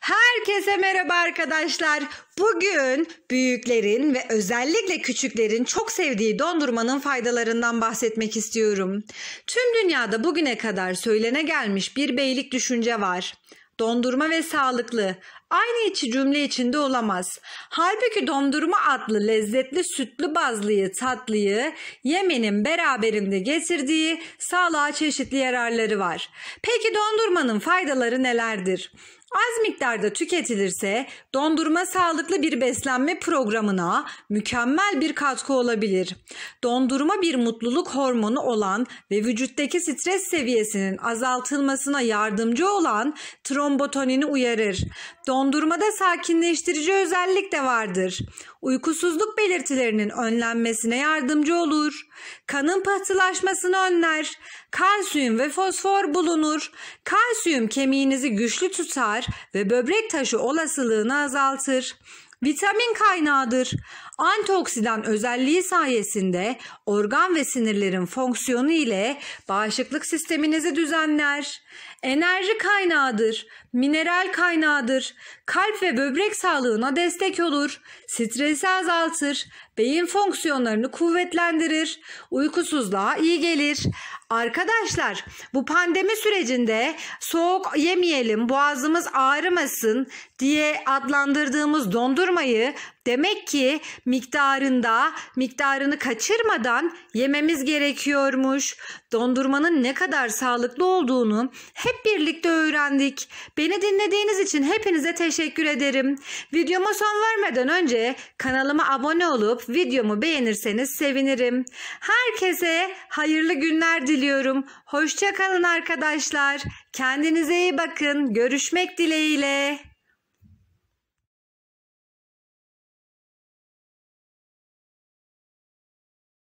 Herkese merhaba arkadaşlar. Bugün büyüklerin ve özellikle küçüklerin çok sevdiği dondurmanın faydalarından bahsetmek istiyorum. Tüm dünyada bugüne kadar söylene gelmiş bir beylik düşünce var. Dondurma ve sağlıklı aynı içi cümle içinde olamaz. Halbuki dondurma adlı lezzetli sütlü bazlıyı tatlıyı yemenin beraberinde getirdiği sağlığa çeşitli yararları var. Peki dondurmanın faydaları nelerdir? Az miktarda tüketilirse dondurma sağlıklı bir beslenme programına mükemmel bir katkı olabilir. Dondurma bir mutluluk hormonu olan ve vücuttaki stres seviyesinin azaltılmasına yardımcı olan trombotonini uyarır. Dondurmada sakinleştirici özellik de vardır. Uykusuzluk belirtilerinin önlenmesine yardımcı olur. Kanın pıhtılaşmasını önler. Kalsiyum ve fosfor bulunur. Kalsiyum kemiğinizi güçlü tutar yapar ve böbrek taşı olasılığını azaltır. Vitamin kaynağıdır. Antioksidan özelliği sayesinde organ ve sinirlerin fonksiyonu ile bağışıklık sisteminizi düzenler. Enerji kaynağıdır. Mineral kaynağıdır. Kalp ve böbrek sağlığına destek olur. Stresi azaltır. Beyin fonksiyonlarını kuvvetlendirir. Uykusuzluğa iyi gelir. Arkadaşlar bu pandemi sürecinde soğuk yemeyelim, boğazımız ağrımasın diye adlandırdığımız dondurmayı demek ki miktarında, miktarını kaçırmadan yememiz gerekiyormuş. Dondurmanın ne kadar sağlıklı olduğunu hep birlikte öğrendik. Beni dinlediğiniz için hepinize teşekkür ederim. Videoma son vermeden önce kanalıma abone olup videomu beğenirseniz sevinirim. Herkese hayırlı günler dilerim diliyorum. Hoşçakalın arkadaşlar. Kendinize iyi bakın. Görüşmek dileğiyle.